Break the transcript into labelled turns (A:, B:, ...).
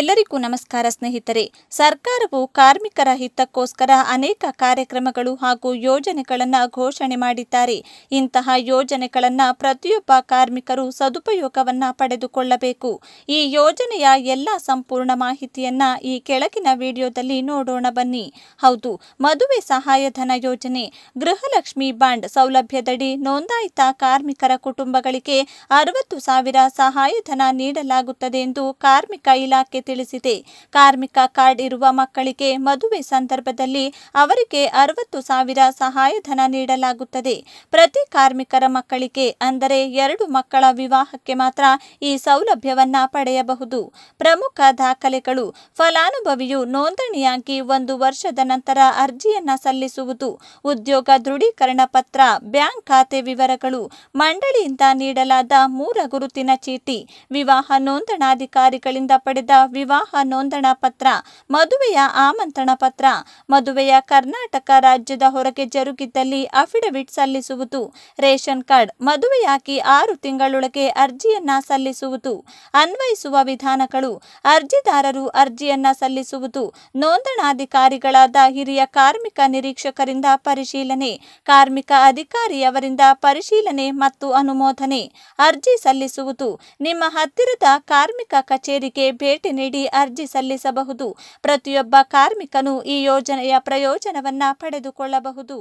A: ಎಲ್ಲರಿಗೂ ನಮಸ್ಕಾರ ಸ್ನೇಹಿತರೆ ಸರ್ಕಾರವು ಕಾರ್ಮಿಕರ ಹಿತಕ್ಕೋಸ್ಕರ ಅನೇಕ ಕಾರ್ಯಕ್ರಮಗಳು ಹಾಗೂ ಯೋಜನೆಗಳನ್ನು ಘೋಷಣೆ ಮಾಡಿದ್ದಾರೆ ಇಂತಹ ಯೋಜನೆಗಳನ್ನು ಪ್ರತಿಯೊಬ್ಬ ಕಾರ್ಮಿಕರು ಸದುಪಯೋಗವನ್ನು ಪಡೆದುಕೊಳ್ಳಬೇಕು ಈ ಯೋಜನೆಯ ಎಲ್ಲ ಸಂಪೂರ್ಣ ಮಾಹಿತಿಯನ್ನ ಈ ಕೆಳಗಿನ ವಿಡಿಯೋದಲ್ಲಿ ನೋಡೋಣ ಬನ್ನಿ ಹೌದು ಮದುವೆ ಸಹಾಯಧನ ಯೋಜನೆ ಗೃಹಲಕ್ಷ್ಮಿ ಬಾಂಡ್ ಸೌಲಭ್ಯದಡಿ ನೋಂದಾಯಿತ ಕಾರ್ಮಿಕರ ಕುಟುಂಬಗಳಿಗೆ ಅರವತ್ತು ಸಾವಿರ ಸಹಾಯಧನ ನೀಡಲಾಗುತ್ತದೆ ಎಂದು ಕಾರ್ಮಿಕ ಇಲಾಖೆ ತಿಳಿಸಿದೆ ಕಾರ್ಮಿಕ ಕಾರ್ಡ್ ಇರುವ ಮಕ್ಕಳಿಗೆ ಮದುವೆ ಸಂದರ್ಭದಲ್ಲಿ ಅವರಿಗೆ ಅರವತ್ತು ಸಾವಿರ ಸಹಾಯಧನ ನೀಡಲಾಗುತ್ತದೆ ಪ್ರತಿ ಕಾರ್ಮಿಕರ ಮಕ್ಕಳಿಗೆ ಅಂದರೆ ಎರಡು ಮಕ್ಕಳ ವಿವಾಹಕ್ಕೆ ಮಾತ್ರ ಈ ಸೌಲಭ್ಯವನ್ನ ಪಡೆಯಬಹುದು ಪ್ರಮುಖ ದಾಖಲೆಗಳು ಫಲಾನುಭವಿಯು ನೋಂದಣಿಯಾಗಿ ಒಂದು ವರ್ಷದ ನಂತರ ಅರ್ಜಿಯನ್ನ ಸಲ್ಲಿಸುವುದು ಉದ್ಯೋಗ ದೃಢೀಕರಣ ಪತ್ರ ಬ್ಯಾಂಕ್ ಖಾತೆ ವಿವರಗಳು ಮಂಡಳಿಯಿಂದ ನೀಡಲಾದ ಮೂರ ಗುರುತಿನ ಚೀಟಿ ವಿವಾಹ ನೋಂದಣಾಧಿಕಾರಿಗಳಿಂದ ಪಡೆದ ವಿವಾಹ ನೋಂದಣ ಪತ್ರ ಮದುವೆಯ ಆಮಂತ್ರಣ ಪತ್ರ ಮದುವೆಯ ಕರ್ನಾಟಕ ರಾಜ್ಯದ ಹೊರಗೆ ಜರುಗಿದ್ದಲ್ಲಿ ಅಫಿಡವಿಟ್ ಸಲ್ಲಿಸುವುದು ರೇಷನ್ ಕಾರ್ಡ್ ಮದುವೆಯಾಗಿ ಆರು ತಿಂಗಳೊಳಗೆ ಅರ್ಜಿಯನ್ನ ಸಲ್ಲಿಸುವುದು ಅನ್ವಯಿಸುವ ವಿಧಾನಗಳು ಅರ್ಜಿದಾರರು ಅರ್ಜಿಯನ್ನ ಸಲ್ಲಿಸುವುದು ನೋಂದಣಾಧಿಕಾರಿಗಳಾದ ಹಿರಿಯ ಕಾರ್ಮಿಕ ನಿರೀಕ್ಷಕರಿಂದ ಪರಿಶೀಲನೆ ಕಾರ್ಮಿಕ ಅಧಿಕಾರಿಯವರಿಂದ ಪರಿಶೀಲನೆ ಮತ್ತು ಅನುಮೋದನೆ ಅರ್ಜಿ ಸಲ್ಲಿಸುವುದು ನಿಮ್ಮ ಹತ್ತಿರದ ಕಾರ್ಮಿಕ ಕಚೇರಿಗೆ ಭೇಟಿ ನೀಡಿ ಅರ್ಜಿ ಸಲ್ಲಿಸಬಹುದು ಪ್ರತಿಯೊಬ್ಬ ಕಾರ್ಮಿಕನು ಈ ಯೋಜನೆಯ ಪ್ರಯೋಜನವನ್ನ ಪಡೆದುಕೊಳ್ಳಬಹುದು